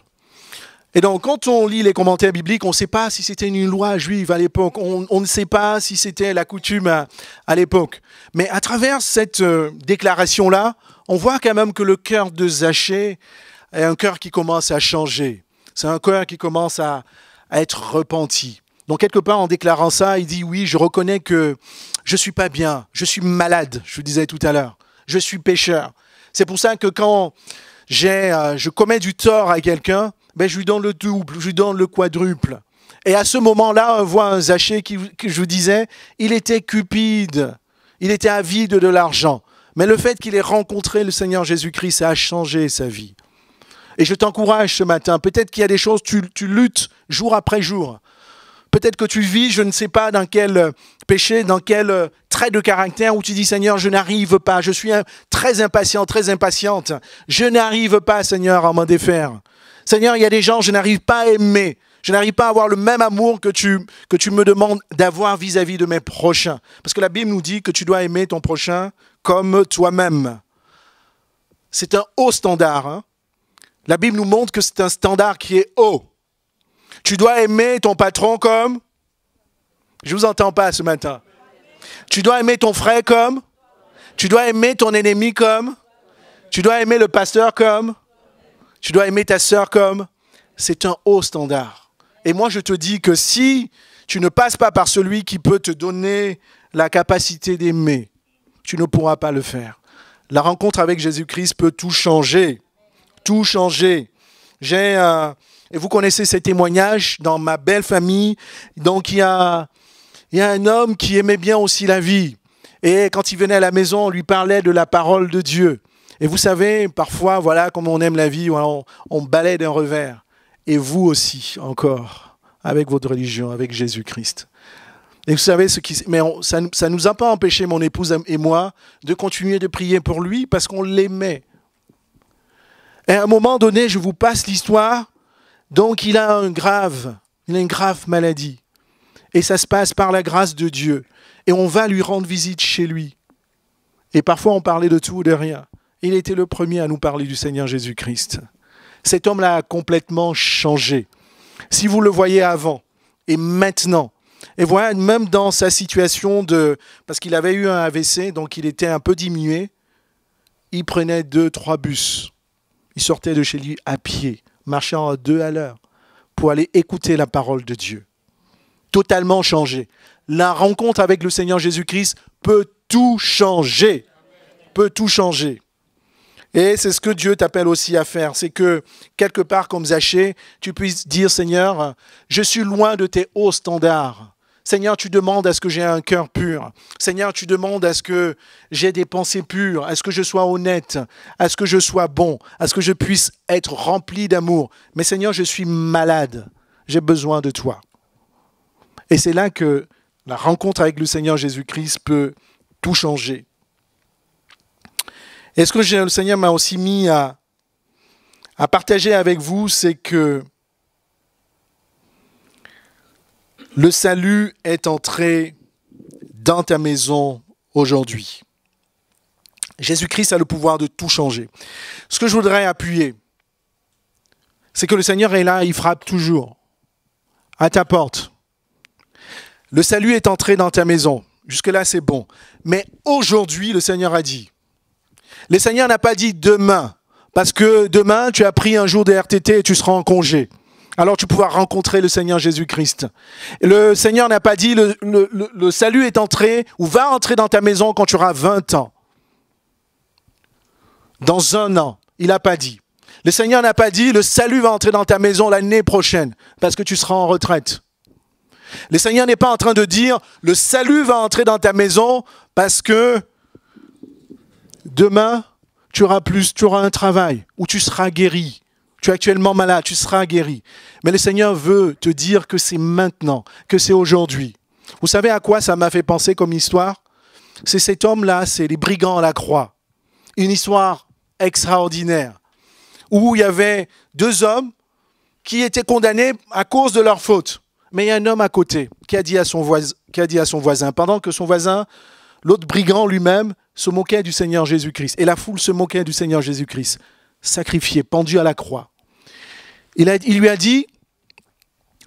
Et donc, quand on lit les commentaires bibliques, on ne sait pas si c'était une loi juive à l'époque, on, ne sait pas si c'était la coutume à, l'époque. Mais à travers cette euh, déclaration-là, on voit quand même que le cœur de Zachée est un cœur qui commence à changer. C'est un cœur qui commence à, être repenti. Donc, quelque part, en déclarant ça, il dit, oui, je reconnais que je ne suis pas bien, je suis malade, je vous disais tout à l'heure, je suis pécheur. C'est pour ça que quand j'ai, euh, je commets du tort à quelqu'un, ben, je lui donne le double, je lui donne le quadruple. Et à ce moment-là, on voit un Zaché qui, je vous disais, il était cupide, il était avide de l'argent. Mais le fait qu'il ait rencontré le Seigneur Jésus-Christ, ça a changé sa vie. Et je t'encourage ce matin, peut-être qu'il y a des choses, tu, tu luttes jour après jour. Peut-être que tu vis, je ne sais pas dans quel euh, péché, dans quel euh, trait de caractère où tu dis Seigneur, je n'arrive pas, je suis très impatient, très impatiente, je n'arrive pas Seigneur à m'en défaire. Seigneur, il y a des gens, je n'arrive pas à aimer. Je n'arrive pas à avoir le même amour que tu, que tu me demandes d'avoir vis-à-vis de mes prochains. Parce que la Bible nous dit que tu dois aimer ton prochain comme toi-même. C'est un haut standard. Hein. la Bible nous montre que c'est un standard qui est haut. Tu dois aimer ton patron comme... Je ne vous entends pas ce matin. Tu dois aimer ton frère comme... Tu dois aimer ton ennemi comme... Tu dois aimer le pasteur comme... Tu dois aimer ta sœur comme c'est un haut standard. Et moi, je te dis que si tu ne passes pas par celui qui peut te donner la capacité d'aimer, tu ne pourras pas le faire. La rencontre avec Jésus-Christ peut tout changer. Tout changer. J'ai, un euh, et vous connaissez ces témoignages dans ma belle famille. Donc, il y a, il y a un homme qui aimait bien aussi la vie. Et quand il venait à la maison, on lui parlait de la parole de Dieu. Et vous savez, parfois, voilà, comme on aime la vie, on, on balaie d'un revers. Et vous aussi, encore, avec votre religion, avec Jésus-Christ. Et vous savez ce qui. Mais ça ne nous a pas empêché, mon épouse et moi, de continuer de prier pour lui parce qu'on l'aimait. Et à un moment donné, je vous passe l'histoire. Donc, il a un grave, il a une grave maladie. Et ça se passe par la grâce de Dieu. Et on va lui rendre visite chez lui. Et parfois, on parlait de tout ou de rien il était le premier à nous parler du Seigneur Jésus-Christ. Cet homme-là a complètement changé. Si vous le voyez avant et maintenant, et voilà, même dans sa situation de... Parce qu'il avait eu un AVC, donc il était un peu diminué, il prenait deux, trois bus. Il sortait de chez lui à pied, marchant à deux à l'heure, pour aller écouter la parole de Dieu. Totalement changé. La rencontre avec le Seigneur Jésus-Christ peut tout changer. Peut tout changer. Et c'est ce que Dieu t'appelle aussi à faire. C'est que, quelque part, comme Zachée, tu puisses dire, Seigneur, je suis loin de tes hauts standards. Seigneur, tu demandes à ce que j'ai un cœur pur. Seigneur, tu demandes à ce que j'ai des pensées pures, à ce que je sois honnête, à ce que je sois bon, à ce que je puisse être rempli d'amour. Mais Seigneur, je suis malade. J'ai besoin de toi. Et c'est là que la rencontre avec le Seigneur Jésus-Christ peut tout changer. Et ce que le Seigneur m'a aussi mis à, à partager avec vous, c'est que le salut est entré dans ta maison aujourd'hui. Jésus-Christ a le pouvoir de tout changer. Ce que je voudrais appuyer, c'est que le Seigneur est là, il frappe toujours à ta porte. Le salut est entré dans ta maison. Jusque-là, c'est bon. Mais aujourd'hui, le Seigneur a dit, le Seigneur n'a pas dit demain, parce que demain, tu as pris un jour de RTT et tu seras en congé. Alors tu pourras rencontrer le Seigneur Jésus-Christ. Le Seigneur n'a pas dit le, le, salut est entré ou va entrer dans ta maison quand tu auras 20 ans. Dans un an, il n'a pas dit. Le Seigneur n'a pas dit le salut va entrer dans ta maison l'année prochaine parce que tu seras en retraite. Le Seigneur n'est pas en train de dire le salut va entrer dans ta maison parce que demain, tu auras plus, tu auras un travail où tu seras guéri. Tu es actuellement malade, tu seras guéri. Mais le Seigneur veut te dire que c'est maintenant, que c'est aujourd'hui. Vous savez à quoi ça m'a fait penser comme histoire C'est cet homme-là, c'est les brigands à la croix. Une histoire extraordinaire où il y avait deux hommes qui étaient condamnés à cause de leur faute. Mais il y a un homme à côté a qui a dit à son voisin pendant que son voisin L'autre brigand lui-même se moquait du Seigneur Jésus-Christ. Et la foule se moquait du Seigneur Jésus-Christ, sacrifié, pendu à la croix. Il, il lui a dit,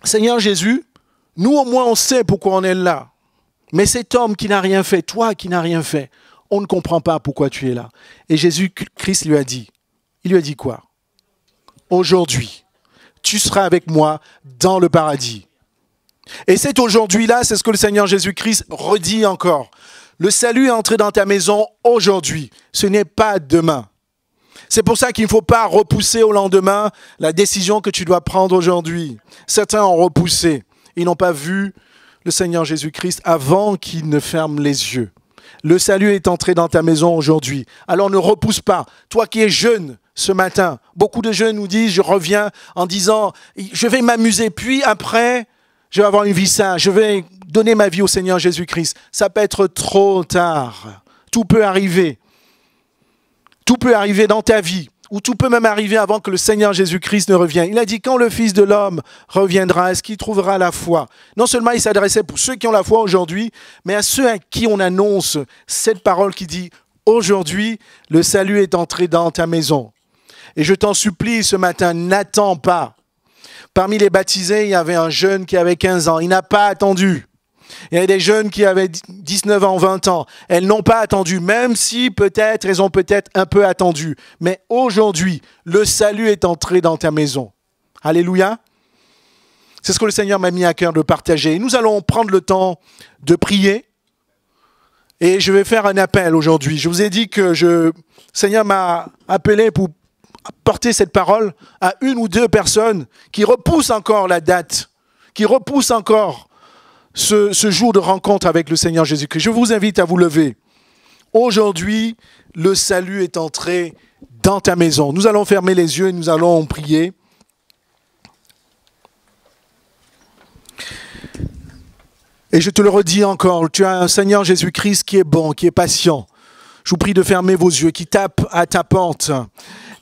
Seigneur Jésus, nous au moins on sait pourquoi on est là. Mais cet homme qui n'a rien fait, toi qui n'as rien fait, on ne comprend pas pourquoi tu es là. Et Jésus-Christ lui a dit, il lui a dit quoi Aujourd'hui, tu seras avec moi dans le paradis. Et c'est aujourd'hui là, c'est ce que le Seigneur Jésus-Christ redit encore. Le salut est entré dans ta maison aujourd'hui. Ce n'est pas demain. C'est pour ça qu'il ne faut pas repousser au lendemain la décision que tu dois prendre aujourd'hui. Certains ont repoussé. Ils n'ont pas vu le Seigneur Jésus-Christ avant qu'il ne ferme les yeux. Le salut est entré dans ta maison aujourd'hui. Alors ne repousse pas. Toi qui es jeune ce matin, beaucoup de jeunes nous disent, je reviens en disant, je vais m'amuser, puis après, je vais avoir une vie sainte, je vais donner ma vie au Seigneur Jésus-Christ. Ça peut être trop tard. Tout peut arriver. Tout peut arriver dans ta vie, ou tout peut même arriver avant que le Seigneur Jésus-Christ ne revienne. Il a dit, quand le Fils de l'homme reviendra, est-ce qu'il trouvera la foi Non seulement il s'adressait pour ceux qui ont la foi aujourd'hui, mais à ceux à qui on annonce cette parole qui dit, aujourd'hui, le salut est entré dans ta maison. Et je t'en supplie ce matin, n'attends pas Parmi les baptisés, il y avait un jeune qui avait 15 ans. Il n'a pas attendu. Il y a des jeunes qui avaient 19 ans, 20 ans. Elles n'ont pas attendu, même si peut-être, elles ont peut-être un peu attendu. Mais aujourd'hui, le salut est entré dans ta maison. Alléluia. C'est ce que le Seigneur m'a mis à cœur de partager. nous allons prendre le temps de prier. Et je vais faire un appel aujourd'hui. Je vous ai dit que je, le Seigneur m'a appelé pour porter cette parole à une ou deux personnes qui repoussent encore la date, qui repoussent encore ce, ce jour de rencontre avec le Seigneur Jésus-Christ. Je vous invite à vous lever. Aujourd'hui, le salut est entré dans ta maison. Nous allons fermer les yeux et nous allons prier. Et je te le redis encore, tu as un Seigneur Jésus-Christ qui est bon, qui est patient. Je vous prie de fermer vos yeux, qui tape à ta porte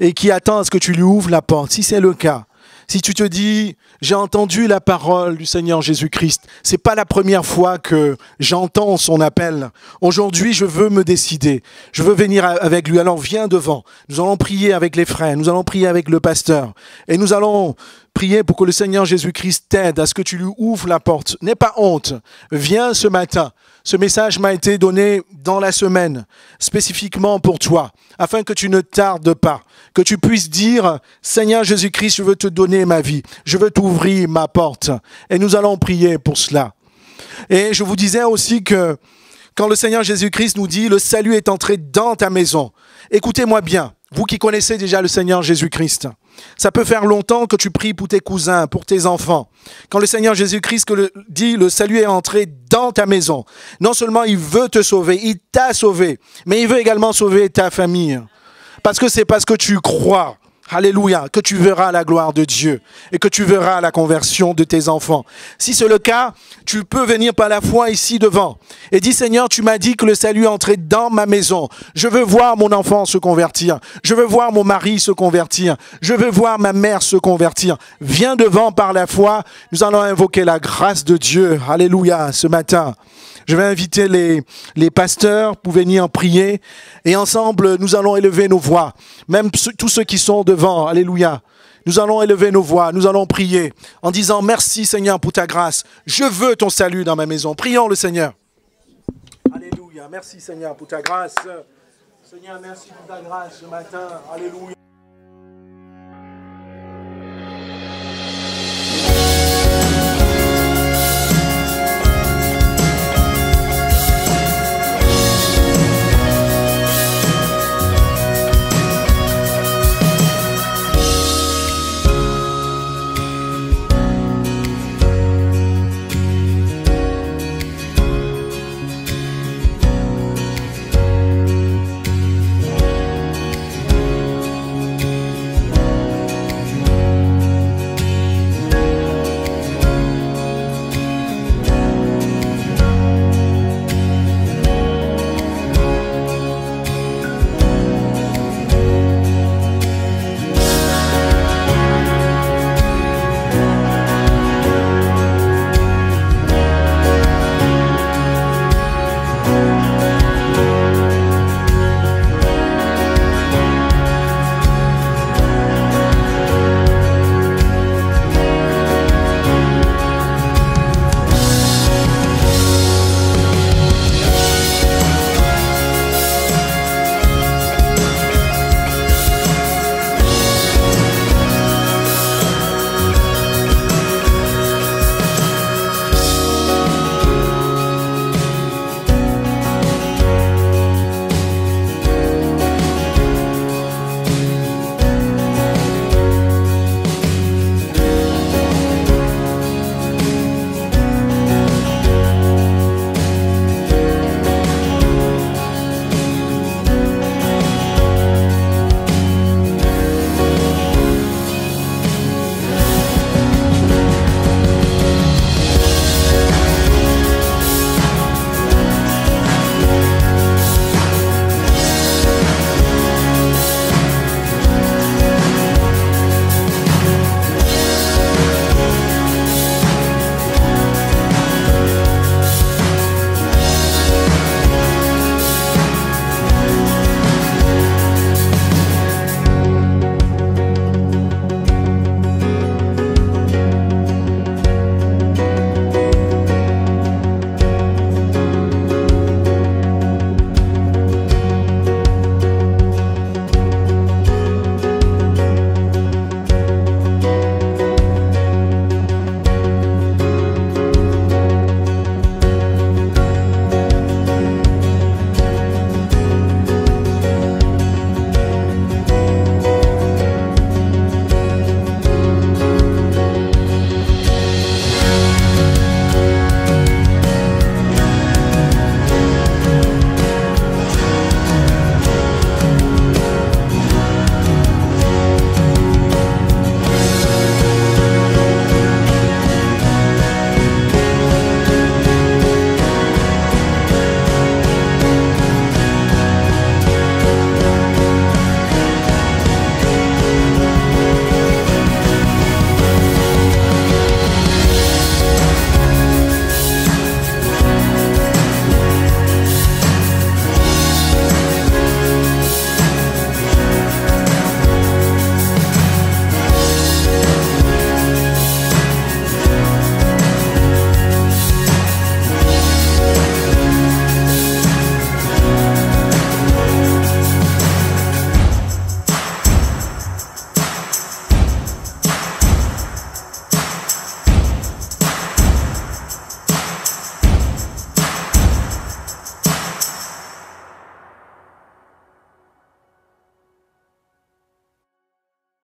et qui attend à ce que tu lui ouvres la porte. Si c'est le cas, si tu te dis j'ai entendu la parole du Seigneur Jésus-Christ, c'est pas la première fois que j'entends son appel. Aujourd'hui, je veux me décider. Je veux venir avec lui. Alors viens devant. Nous allons prier avec les frères, nous allons prier avec le pasteur et nous allons prier pour que le Seigneur Jésus-Christ t'aide à ce que tu lui ouvres la porte. N'aie pas honte. Viens ce matin. Ce message m'a été donné dans la semaine, spécifiquement pour toi, afin que tu ne tardes pas, que tu puisses dire, Seigneur Jésus-Christ, je veux te donner ma vie, je veux t'ouvrir ma porte. Et nous allons prier pour cela. Et je vous disais aussi que quand le Seigneur Jésus-Christ nous dit, le salut est entré dans ta maison, écoutez-moi bien, vous qui connaissez déjà le Seigneur Jésus-Christ. Ça peut faire longtemps que tu pries pour tes cousins, pour tes enfants. Quand le Seigneur Jésus-Christ dit le salut est entré dans ta maison, non seulement il veut te sauver, il t'a sauvé, mais il veut également sauver ta famille. Parce que c'est parce que tu crois. Alléluia, que tu verras la gloire de Dieu et que tu verras la conversion de tes enfants. Si c'est le cas, tu peux venir par la foi ici devant et dire Seigneur, tu m'as dit que le salut est entré dans ma maison. Je veux voir mon enfant se convertir. Je veux voir mon mari se convertir. Je veux voir ma mère se convertir. Viens devant par la foi. Nous allons invoquer la grâce de Dieu. Alléluia, ce matin. Je vais inviter les, les pasteurs pour venir prier. Et ensemble, nous allons élever nos voix. Même tous ceux qui sont devant. Alléluia. Nous allons élever nos voix, nous allons prier en disant merci Seigneur pour ta grâce. Je veux ton salut dans ma maison. Prions le Seigneur. Alléluia. Merci Seigneur pour ta grâce. Seigneur, merci pour ta grâce ce matin. Alléluia.